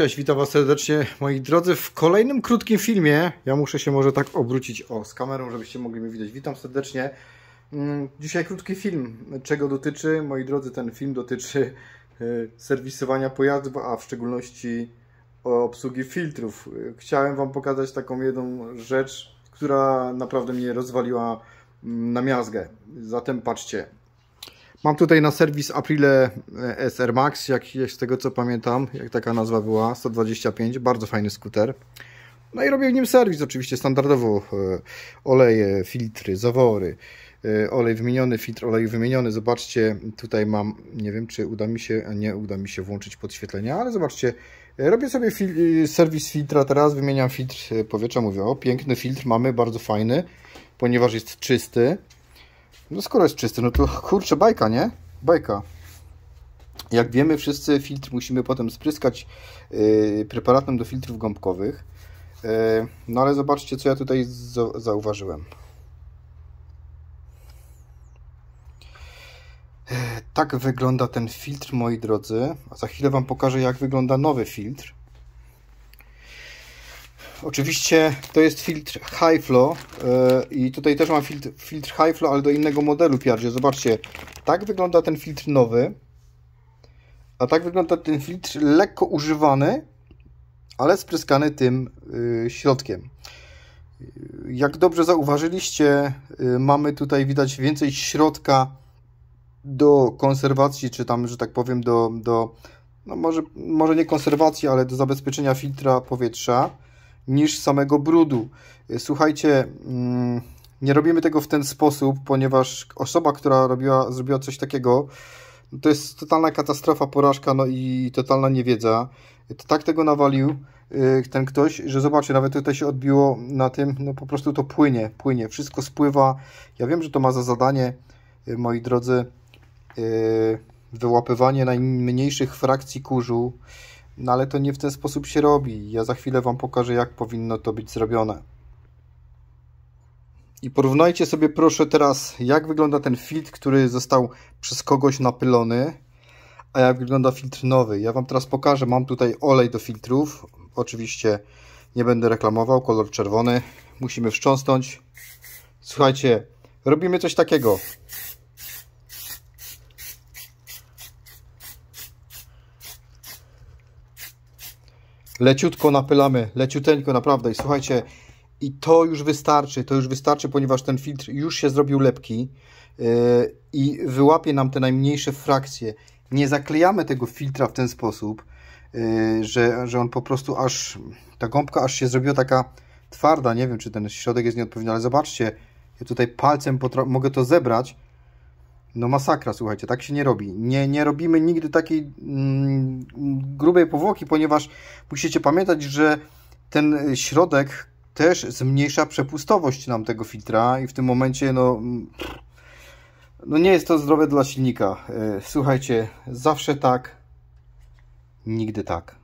Cześć, witam Was serdecznie moi drodzy w kolejnym krótkim filmie. Ja muszę się może tak obrócić o, z kamerą, żebyście mogli mnie widać. Witam serdecznie. Mm, dzisiaj krótki film. Czego dotyczy? Moi drodzy, ten film dotyczy e, serwisowania pojazdów, a w szczególności obsługi filtrów. Chciałem Wam pokazać taką jedną rzecz, która naprawdę mnie rozwaliła mm, na miazgę. Zatem patrzcie, Mam tutaj na serwis Aprile e, SR Max, jak, z tego co pamiętam, jak taka nazwa była, 125, bardzo fajny skuter. No i robię w nim serwis, oczywiście standardowo e, oleje, filtry, zawory, e, olej wymieniony, filtr oleju wymieniony. Zobaczcie, tutaj mam, nie wiem czy uda mi się, nie uda mi się włączyć podświetlenia, ale zobaczcie, robię sobie fil serwis filtra teraz, wymieniam filtr powietrza, mówię, o piękny filtr mamy, bardzo fajny, ponieważ jest czysty. No skoro jest czysty, no to kurczę, bajka, nie? Bajka. Jak wiemy wszyscy, filtr musimy potem spryskać yy, preparatem do filtrów gąbkowych. Yy, no ale zobaczcie, co ja tutaj zauważyłem. Yy, tak wygląda ten filtr, moi drodzy. A za chwilę Wam pokażę, jak wygląda nowy filtr. Oczywiście to jest filtr high flow e, i tutaj też mam filtr, filtr high flow, ale do innego modelu piardzie. Zobaczcie, tak wygląda ten filtr nowy, a tak wygląda ten filtr lekko używany, ale spryskany tym y, środkiem. Jak dobrze zauważyliście, y, mamy tutaj widać więcej środka do konserwacji, czy tam, że tak powiem, do, do no może, może nie konserwacji, ale do zabezpieczenia filtra powietrza niż samego brudu. E, słuchajcie, mm, nie robimy tego w ten sposób, ponieważ osoba, która robiła, zrobiła coś takiego, to jest totalna katastrofa, porażka, no i totalna niewiedza. E, to tak tego nawalił e, ten ktoś, że zobaczcie, nawet tutaj się odbiło na tym, no po prostu to płynie, płynie, wszystko spływa. Ja wiem, że to ma za zadanie, moi drodzy, wyłapywanie najmniejszych frakcji kurzu, no ale to nie w ten sposób się robi. Ja za chwilę Wam pokażę, jak powinno to być zrobione. I porównajcie sobie proszę teraz, jak wygląda ten filtr, który został przez kogoś napylony, a jak wygląda filtr nowy. Ja Wam teraz pokażę, mam tutaj olej do filtrów. Oczywiście nie będę reklamował, kolor czerwony. Musimy wstrząsnąć. Słuchajcie, robimy coś takiego. leciutko napylamy, leciuteńko naprawdę i słuchajcie, i to już wystarczy, to już wystarczy, ponieważ ten filtr już się zrobił lepki yy, i wyłapie nam te najmniejsze frakcje. Nie zaklejamy tego filtra w ten sposób, yy, że, że on po prostu aż, ta gąbka aż się zrobiła taka twarda, nie wiem czy ten środek jest nieodpowiedni, ale zobaczcie, ja tutaj palcem mogę to zebrać, no masakra, słuchajcie, tak się nie robi. Nie, nie robimy nigdy takiej mm, grubej powłoki, ponieważ musicie pamiętać, że ten środek też zmniejsza przepustowość nam tego filtra i w tym momencie no, no nie jest to zdrowe dla silnika. E, słuchajcie, zawsze tak, nigdy tak.